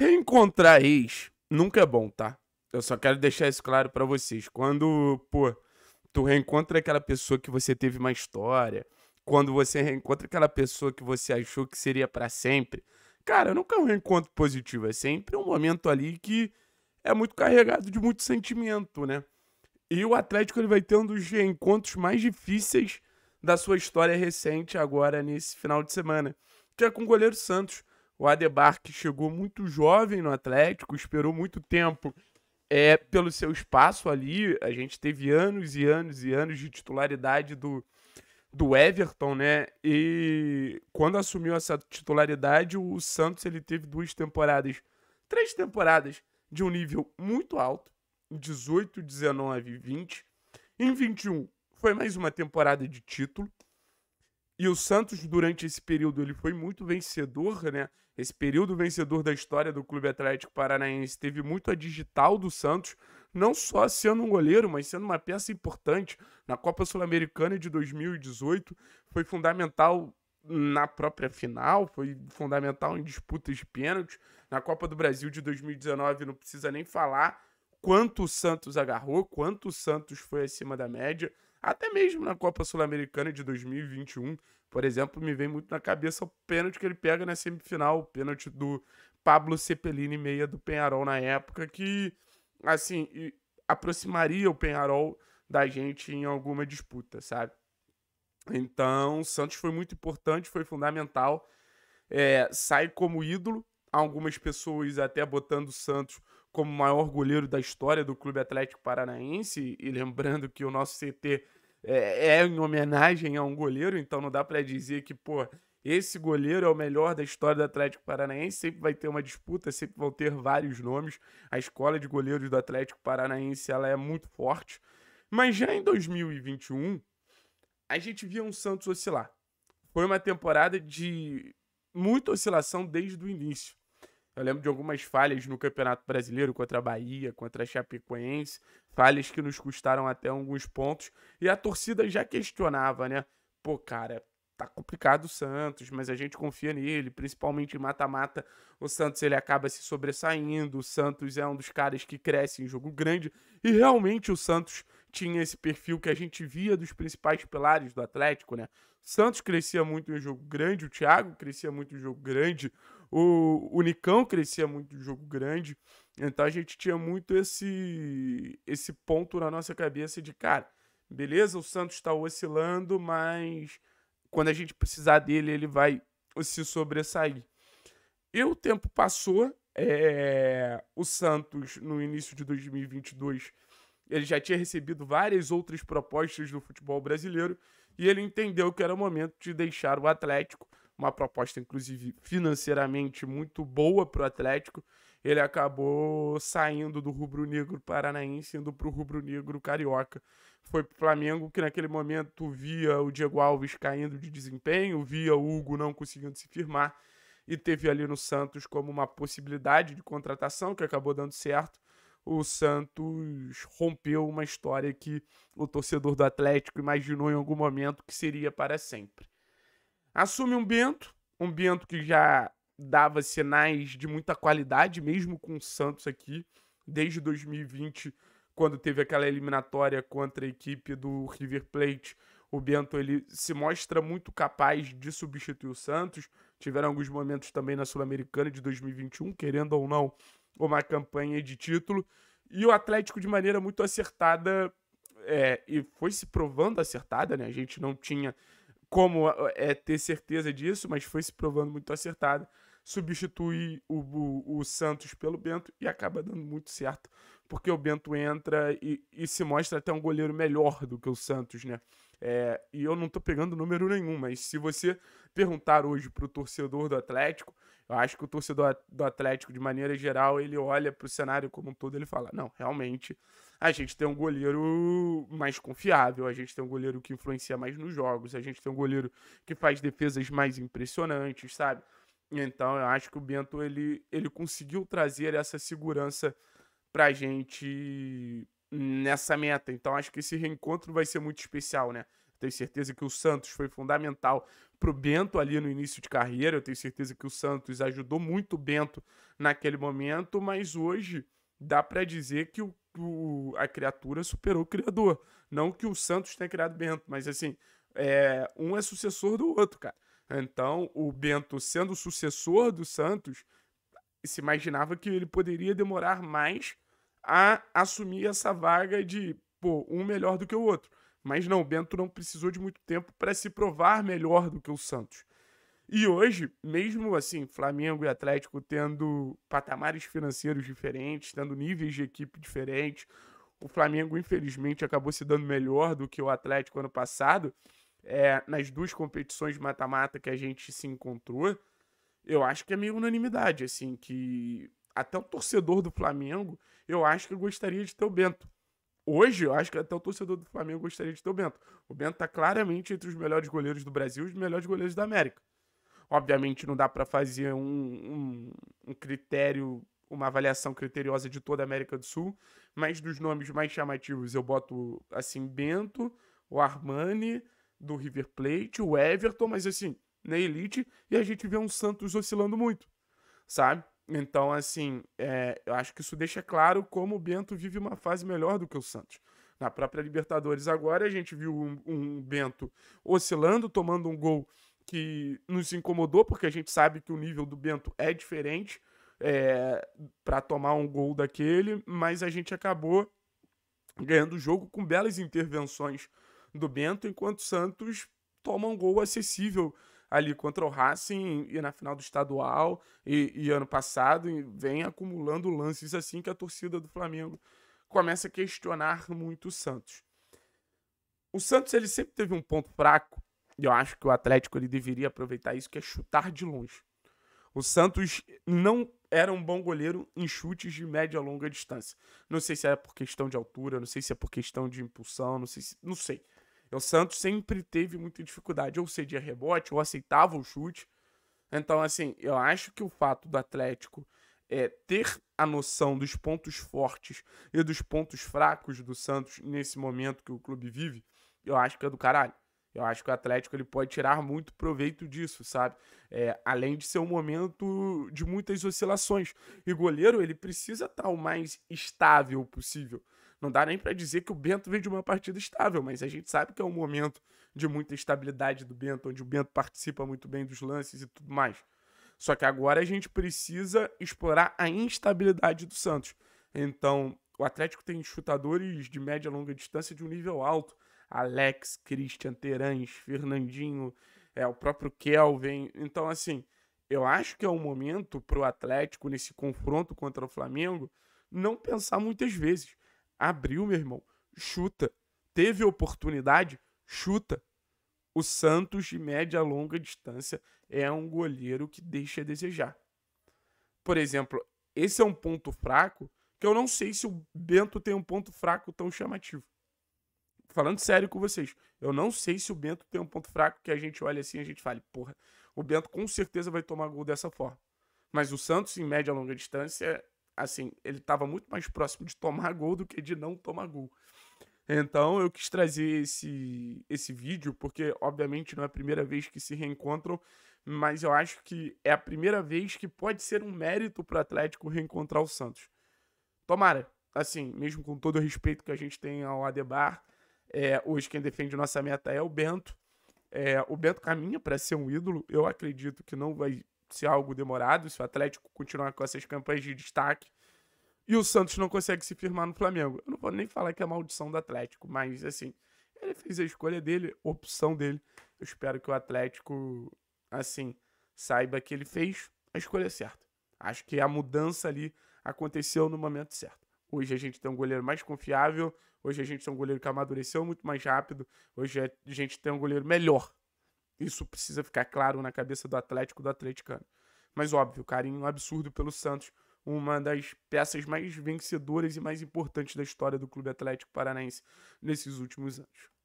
Reencontrar ex nunca é bom, tá? Eu só quero deixar isso claro para vocês. Quando, pô, tu reencontra aquela pessoa que você teve uma história, quando você reencontra aquela pessoa que você achou que seria para sempre, cara, nunca é um reencontro positivo, é sempre um momento ali que é muito carregado de muito sentimento, né? E o Atlético ele vai ter um dos reencontros mais difíceis da sua história recente agora nesse final de semana, que é com o goleiro Santos. O Adebar que chegou muito jovem no Atlético, esperou muito tempo é, pelo seu espaço ali. A gente teve anos e anos e anos de titularidade do, do Everton, né? E quando assumiu essa titularidade, o Santos ele teve duas temporadas, três temporadas de um nível muito alto, 18, 19 e 20. Em 21 foi mais uma temporada de título. E o Santos, durante esse período, ele foi muito vencedor, né? Esse período vencedor da história do Clube Atlético Paranaense teve muito a digital do Santos, não só sendo um goleiro, mas sendo uma peça importante. Na Copa Sul-Americana de 2018, foi fundamental na própria final, foi fundamental em disputas de pênalti. Na Copa do Brasil de 2019, não precisa nem falar quanto o Santos agarrou, quanto o Santos foi acima da média. Até mesmo na Copa Sul-Americana de 2021, por exemplo, me vem muito na cabeça o pênalti que ele pega na semifinal, o pênalti do Pablo Cepelini, meia do Penharol na época, que, assim, aproximaria o Penharol da gente em alguma disputa, sabe? Então, Santos foi muito importante, foi fundamental. É, sai como ídolo, algumas pessoas até botando o Santos como maior goleiro da história do Clube Atlético Paranaense, e lembrando que o nosso CT é, é em homenagem a um goleiro, então não dá para dizer que, pô, esse goleiro é o melhor da história do Atlético Paranaense, sempre vai ter uma disputa, sempre vão ter vários nomes. A escola de goleiros do Atlético Paranaense, ela é muito forte. Mas já em 2021, a gente via um Santos oscilar. Foi uma temporada de muita oscilação desde o início. Eu lembro de algumas falhas no Campeonato Brasileiro contra a Bahia, contra a Chapecoense, falhas que nos custaram até alguns pontos. E a torcida já questionava, né? Pô, cara, tá complicado o Santos, mas a gente confia nele, principalmente em mata-mata. O Santos ele acaba se sobressaindo, o Santos é um dos caras que cresce em jogo grande e realmente o Santos tinha esse perfil que a gente via dos principais pilares do Atlético, né? Santos crescia muito em jogo grande, o Thiago crescia muito em jogo grande, o, o Nicão crescia muito de jogo grande, então a gente tinha muito esse, esse ponto na nossa cabeça de, cara, beleza, o Santos está oscilando, mas quando a gente precisar dele, ele vai se sobressair. E o tempo passou, é, o Santos, no início de 2022, ele já tinha recebido várias outras propostas do futebol brasileiro e ele entendeu que era o momento de deixar o Atlético uma proposta, inclusive financeiramente, muito boa para o Atlético. Ele acabou saindo do rubro-negro paranaense, indo para o rubro-negro carioca. Foi para o Flamengo, que naquele momento via o Diego Alves caindo de desempenho, via o Hugo não conseguindo se firmar, e teve ali no Santos como uma possibilidade de contratação, que acabou dando certo o Santos rompeu uma história que o torcedor do Atlético imaginou em algum momento que seria para sempre. Assume um Bento, um Bento que já dava sinais de muita qualidade, mesmo com o Santos aqui, desde 2020, quando teve aquela eliminatória contra a equipe do River Plate. O Bento ele se mostra muito capaz de substituir o Santos. Tiveram alguns momentos também na Sul-Americana de 2021, querendo ou não, uma campanha de título. E o Atlético, de maneira muito acertada, é, e foi se provando acertada, né? A gente não tinha como é ter certeza disso, mas foi se provando muito acertada. Substitui o, o, o, Santos pelo Bento e acaba dando muito certo, porque o Bento entra e, e se mostra até um goleiro melhor do que o Santos, né? É, e eu não tô pegando número nenhum, mas se você perguntar hoje pro torcedor do Atlético, eu acho que o torcedor do Atlético, de maneira geral, ele olha para o cenário como um todo ele fala: não, realmente, a gente tem um goleiro mais confiável, a gente tem um goleiro que influencia mais nos jogos, a gente tem um goleiro que faz defesas mais impressionantes, sabe? Então eu acho que o Bento ele, ele conseguiu trazer essa segurança pra gente nessa meta. Então acho que esse reencontro vai ser muito especial, né? tenho certeza que o Santos foi fundamental para o Bento ali no início de carreira. Eu tenho certeza que o Santos ajudou muito o Bento naquele momento, mas hoje dá para dizer que o, o, a criatura superou o criador. Não que o Santos tenha criado Bento, mas assim, é, um é sucessor do outro, cara. Então, o Bento sendo o sucessor do Santos, se imaginava que ele poderia demorar mais a assumir essa vaga de, pô, um melhor do que o outro. Mas não, o Bento não precisou de muito tempo para se provar melhor do que o Santos. E hoje, mesmo assim, Flamengo e Atlético tendo patamares financeiros diferentes, tendo níveis de equipe diferentes, o Flamengo, infelizmente, acabou se dando melhor do que o Atlético ano passado, é, nas duas competições de mata-mata que a gente se encontrou. Eu acho que é meio unanimidade, assim, que até o torcedor do Flamengo, eu acho que gostaria de ter o Bento hoje, eu acho que até o torcedor do Flamengo gostaria de ter o Bento. O Bento está claramente entre os melhores goleiros do Brasil e os melhores goleiros da América. Obviamente, não dá para fazer um, um, um, critério, uma avaliação criteriosa de toda a América do Sul, mas dos nomes mais chamativos eu boto, assim, Bento, o Armani, do River Plate, o Everton, mas assim, na elite, e a gente vê um Santos oscilando muito, sabe? Então, assim, é, eu acho que isso deixa claro como o Bento vive uma fase melhor do que o Santos. Na própria Libertadores agora, a gente viu um, um Bento oscilando, tomando um gol que nos incomodou, porque a gente sabe que o nível do Bento é diferente é, para tomar um gol daquele, mas a gente acabou ganhando o jogo com belas intervenções do Bento, enquanto o Santos toma um gol acessível ali contra o Racing e na final do estadual e, e ano passado, e vem acumulando lances é assim que a torcida do Flamengo começa a questionar muito o Santos. O Santos ele sempre teve um ponto fraco, e eu acho que o Atlético ele deveria aproveitar isso, que é chutar de longe. O Santos não era um bom goleiro em chutes de média a longa distância. Não sei se é por questão de altura, não sei se é por questão de impulsão, não sei, se, não sei. É, o Santos sempre teve muita dificuldade, ou cedia rebote, ou aceitava o chute. Então, assim, eu acho que o fato do Atlético é, ter a noção dos pontos fortes e dos pontos fracos do Santos nesse momento que o clube vive, eu acho que é do caralho. Eu acho que o Atlético ele pode tirar muito proveito disso, sabe? É, além de ser um momento de muitas oscilações. E goleiro, ele precisa estar o mais estável possível. Não dá nem para dizer que o Bento vem de uma partida estável, mas a gente sabe que é um momento de muita estabilidade do Bento, onde o Bento participa muito bem dos lances e tudo mais. Só que agora a gente precisa explorar a instabilidade do Santos. Então, o Atlético tem chutadores de média e longa distância de um nível alto. Alex, Christian, Terãs, Fernandinho, é, o próprio Kelvin. Então, assim, eu acho que é um momento para o Atlético, nesse confronto contra o Flamengo, não pensar muitas vezes. Abriu, meu irmão. Chuta. Teve oportunidade? Chuta. O Santos, de média a longa distância, é um goleiro que deixa a desejar. Por exemplo, esse é um ponto fraco que eu não sei se o Bento tem um ponto fraco tão chamativo. Falando sério com vocês, eu não sei se o Bento tem um ponto fraco que a gente olha assim e a gente fale, porra, o Bento com certeza vai tomar gol dessa forma. Mas o Santos, em média a longa distância, assim, ele estava muito mais próximo de tomar gol do que de não tomar gol. Então eu quis trazer esse, esse vídeo, porque obviamente não é a primeira vez que se reencontram, mas eu acho que é a primeira vez que pode ser um mérito para o Atlético reencontrar o Santos. Tomara, assim, mesmo com todo o respeito que a gente tem ao Adebar, é, hoje quem defende nossa meta é o Bento. É, o Bento caminha para ser um ídolo, eu acredito que não vai ser algo demorado se o Atlético continuar com essas campanhas de destaque e o Santos não consegue se firmar no Flamengo. Eu não vou nem falar que é maldição do Atlético, mas assim, ele fez a escolha dele, opção dele. Eu espero que o Atlético, assim, saiba que ele fez a escolha certa. Acho que a mudança ali aconteceu no momento certo. Hoje a gente tem um goleiro mais confiável, hoje a gente tem um goleiro que amadureceu muito mais rápido, hoje a gente tem um goleiro melhor isso precisa ficar claro na cabeça do Atlético do atleticano. Mas óbvio, carinho absurdo pelo Santos, uma das peças mais vencedoras e mais importantes da história do Clube Atlético Paranaense nesses últimos anos.